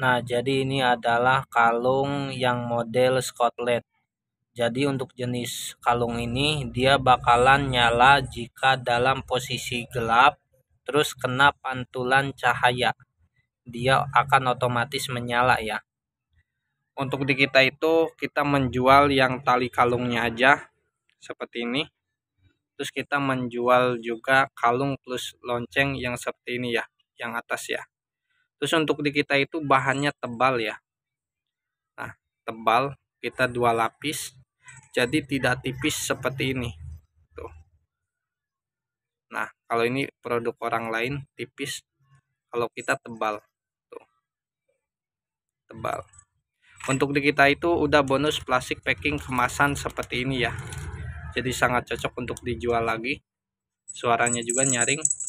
Nah, jadi ini adalah kalung yang model Scotland. Jadi untuk jenis kalung ini dia bakalan nyala jika dalam posisi gelap terus kena pantulan cahaya. Dia akan otomatis menyala ya. Untuk di kita itu kita menjual yang tali kalungnya aja seperti ini. Terus kita menjual juga kalung plus lonceng yang seperti ini ya, yang atas ya. Terus untuk di kita itu bahannya tebal ya. Nah, tebal kita dua lapis. Jadi tidak tipis seperti ini. Tuh. Nah, kalau ini produk orang lain tipis, kalau kita tebal. Tuh. Tebal. Untuk di kita itu udah bonus plastik packing kemasan seperti ini ya. Jadi sangat cocok untuk dijual lagi. Suaranya juga nyaring.